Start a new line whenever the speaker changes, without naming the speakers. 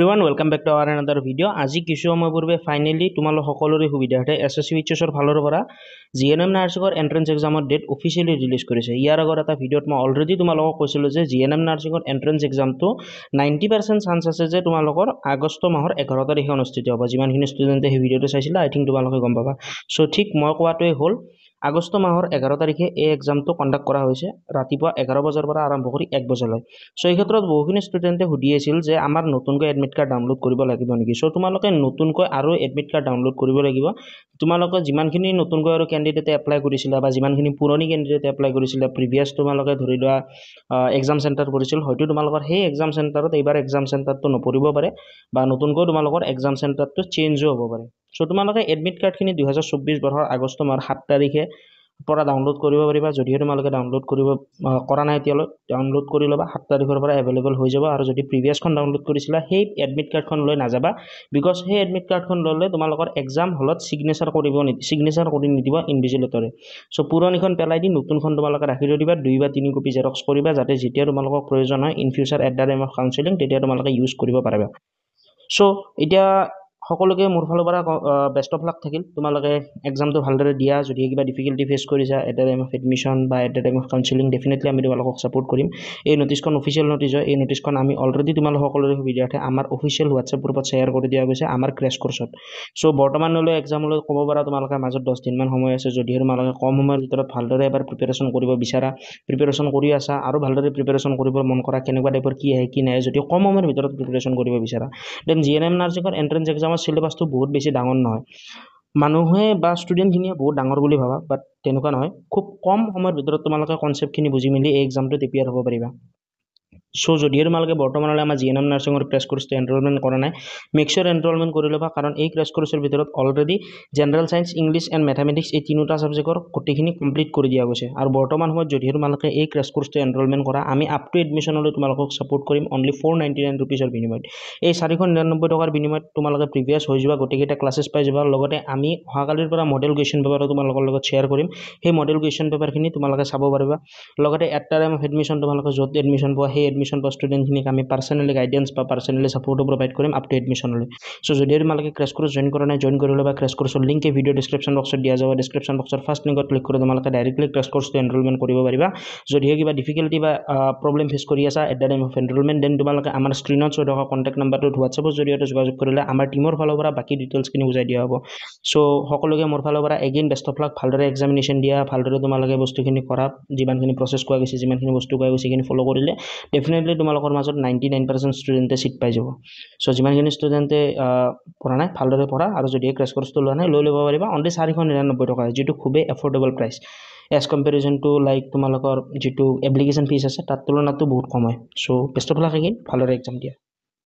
এভৰিওয়ান welcome back to our other video' আজি কিছু সময় পূৰ্বে পূৰ্বে ফাইনালি তোমাল সকলেৰ এছ এস এস সি ফালৰ পৰা জি এন এম নাৰ্ছিঙৰ এন্ট্ৰেন্স এক্সামৰ ডেট অফিচিয়েলি ৰিলিজ কৰিছে ইয়াৰ ইয়াৰ এটা ভিডিঅ'ত মই অলৰেডি তোমালোকক কৈছিলোঁ যে জি এন এম নাৰ্সিংৰ এণ্ট্ৰেঞ্চ এক্সামটো নাইণ্টি পাৰ্চেণ্ট চান্স আছে যে তোমালোকৰ আগষ্ট মাহৰ এঘাৰ তাৰিখে অনুষ্ঠিত হ'ব যিমানখিনি ষ্টুডেণ্টে সেই ভিডিঅ'টো চাইছিলে আই থিংক তোমালোকে গম পাবা সো ঠিক মই কোয়াটোয় হল আগষ্ট মাহৰ এঘাৰ তাৰিখে এই এক্সামটো কণ্ডাক্ট কৰা হৈছে ৰাতিপুৱা এঘাৰ বজাৰ পৰা আৰম্ভ কৰি এক বজালৈ চ' এই ক্ষেত্ৰত বহুখিনি ষ্টুডেণ্টে সুধি আছিল যে আমাৰ নতুনকৈ এডমিট কাৰ্ড ডাউনলোড কৰিব লাগিব নেকি চ' তোমালোকে নতুনকৈ আৰু এডমিট কাৰ্ড ডাউনলোড কৰিব লাগিব তোমালোকে যিমানখিনি নতুনকৈ আৰু কেণ্ডিডেটে এপ্লাই কৰিছিলা বা যিমানখিনি পুৰণি কেণ্ডিডেটে এপ্লাই কৰিছিলা প্ৰিভিয়াছ তোমালোকে ধৰি লোৱা এক্সাম চেণ্টাৰ কৰিছিল হয়তো তোমালোকৰ সেই এক্সাম চেণ্টাৰত এইবাৰ এক্সাম চেণ্টাৰটো নপৰিব পাৰে বা নতুনকৈ তোমালোকৰ এক্সাম চেণ্টাৰটো চেঞ্জো হ'ব পাৰে চ' তোমালোকে এডমিট কাৰ্ডখিনি দুহেজাৰ চৌব্বিছ বৰ্ষৰ আগষ্ট মাহৰ সাত তাৰিখে পৰা ডাউনলোড কৰিব পাৰিবা যদিহে তোমালোকে ডাউনলোড কৰিব কৰা নাই এতিয়ালৈ ডাউনলোড কৰি ল'বা সাত তাৰিখৰ পৰা এভেইলেবল হৈ যাব আৰু যদি প্ৰিভিয়াছখন ডাউনলোড কৰিছিলা সেই এডমিট কাৰ্ডখন লৈ নাযাবা বিকজ সেই এডমিট কাৰ্ডখন ল'লে তোমালোকৰ এক্সাম হলত ছিগনেচাৰ কৰিব ছিগনেচাৰ কৰি নিদিব ইনভিজিলেটৰে চ' পুৰণিখন পেলাই দি নতুনখন তোমালোকে ৰাখি থৈ দিবা দুই বা তিনি কপি জেৰক্স কৰিবা যাতে যেতিয়া তোমালোকক প্ৰয়োজন হয় in future at the time of counselling তেতিয়া তোমালোকে ইউজ কৰিব পাৰিবা চ' এতিয়া সকলোকে মোৰ ফালৰ পৰা বেষ্ট অফ লাক থাকিল তোমালোকে এক্সামটো ভালদৰে দিয়া যদিহে কিবা ডিফিকাল্টি ফেচ কৰিছা at the time of admission বা at the time of counselling definitely আমি তোমালোকক ছাপোৰ্ট কৰিম এই নটিছখন অফিচিয়েল নটিছ হয় এই নটিছখন আমি অলৰেডি তোমালোক সকলোৰে সুবিধাৰ্থে আমাৰ অফিচিয়েল হোৱাটছএপ গ্ৰুপত শ্বেয়াৰ কৰি দিয়া গৈছে আমাৰ ক্ৰেছ কোৰ্চত চ' বৰ্তমানলৈ এক্সামলৈ ক'ব পাৰা তোমালোকে মাজত দহ দিনমান সময় আছে যদিহে তোমালোকে কম সময়ৰ ভিতৰত ভালদৰে এবাৰ প্ৰিপেৰেশ্যন কৰিব বিচাৰা প্ৰিপেৰেশ্যন কৰি আছা আৰু ভালদৰে প্ৰিপেৰেশ্যন কৰিব মন কৰা কেনেকুৱা টাইপৰ কি আহে কি নাহে যদি কম সময়ৰ ভিতৰত প্ৰিপেৰেশ্যন কৰিব বিচাৰা দেন জি এন এম নাৰ্ছিঙৰ এণ্ট্ৰেঞ্চ এক্সামত আমাৰ চিলেবাছটো বহুত বেছি ডাঙৰ নহয় মানুহে বা ষ্টুডেণ্টখিনিয়ে বহুত ডাঙৰ বুলি ভাবা বাট তেনেকুৱা নহয় খুব কম সময়ৰ ভিতৰত তোমালোকে কনচেপ্টখিনি বুজি মেলি এই এক্সামটো প্ৰিপেয়াৰ হ'ব পাৰিবা সো যদিহে তোমালোকে বৰ্তমানলৈ আমাৰ জি এন এম নাৰ্ছিঙৰ ক্ৰেছ কোৰ্চটো এনৰলমেণ্ট কৰা নাই মিক্সৰ এনৰলমেণ্ট কৰি ল'বা কাৰণ এই ক্ৰেছ কোৰ্চৰ ভিতৰত already general science English and mathematics এই তিনিটা ছাবজেক্টৰ গোটেইখিনি কমপ্লিট কৰি দিয়া গৈছে আৰু বৰ্তমান সময়ত যদিহে তোমালোকে এই ক্ৰেছ কোৰ্চটো এনৰলমেণ্ট কৰা আমি আপ টু এডমিশ্যনলৈ তোমালোকক ছাপোৰ্ট কৰিম অনলি ফ'ৰ নাইণ্টি নাইন ৰুপিজৰ বিনিময়ত এই চাৰিশ নিৰান্নব্বৈ টকাৰ বিনিময়ত তোমালোকে প্ৰিভিয়াছ হৈ যোৱা গোটেইকেইটা ক্লাছেছ পাই যাবা লগতে আমি অহাকালিৰ পৰা মডেল কুৱেশ্যন পেপাৰো তোমালোকৰ লগত শ্বেয়াৰ কৰিম সেই মডেল কুৱেশ্যন পেপাৰখিনি তোমালোকে চাব পাৰিবা লগতে এট টাইম অফ এডমিশ্যন তোমালোকে য'ত এডমিশ্যন পোৱা সেই এডমিশ্যন পোৱা ষ্টুডেণ্টখিনিক আমি পাৰ্চনেলি গাইডেঞ্চ বা পাৰ্চনেলি ছাপৰ্টো প্ৰভাইড কৰিম আপ টু এডমিশ্যনলৈ চ' যদি তোমালোকে ক্ৰেছ কৰ্চ জইন কৰা নাই জইন কৰি লোৱা বা ক্ৰেছ কৰ্চৰ লিংক এই ভিডিঅ' ডিছক্ৰিপশ্যন বক্সত দিয়া যাব ডিছক্ৰিপশ্যন বক্সৰ ফাৰ্ষ্ট লিংকত ক্লিক কৰি তোমালোকে ডাইৰেক্টলি ক্ৰেছ কৰ্চটো এনৰোলমেণ্ট কৰিব পাৰিবা যদিহে কিবা ডিফিকাল্টি বা প্ৰব্লেম ফেচ কৰি আছা at the time of enrolment then তোমালোকে আমাৰ স্ক্ৰীণত চৈ থকা কণ্টেক্ট নাম্বাৰটোত হোৱাটছএপৰ জৰিয়তে যোগাযোগ কৰিলে আমাৰ টীমৰ ফালৰ পৰা বাকী ডিটেইলছখিনি বুজাই দিয়া হ'ব চ' সকলোকে মোৰ ফালৰ পৰা এগেইন বেষ্ট অফ লাক ভালদৰে এক্সামিনেশ্যন দিয়া ভালদৰে তোমালোকে বস্তুখিনি কৰা যিমানখিনি প্ৰচেছ কৰা গৈছে যিমানখিনি বস্তু কৰা গৈছে সেইখিনি ফ'ল' কৰিলে ডেফিনেট ডেফিনেটলি তোমালোকৰ মাজত নাইণ্টি নাইন পাৰ্চেণ্ট ষ্টুডেণ্টে ছিট পাই যাব চ' যিমানখিনি ষ্টুডেণ্টে পঢ়া নাই ভালদৰে পঢ়া আৰু যদি ক্ৰেছ কৰ্চটো লোৱা নাই লৈ ল'ব পাৰিবা অনলি চাৰিশ নিৰান্নব্বৈ টকা যিটো খুবেই affordable price as comparison to like তোমালোকৰ যিটো এপ্লিকেশ্যন ফিজ আছে তাৰ তুলনাটো বহুত কম হয় চ' বেষ্ট অফ লাগে ভালদৰে এক্সাম দিয়া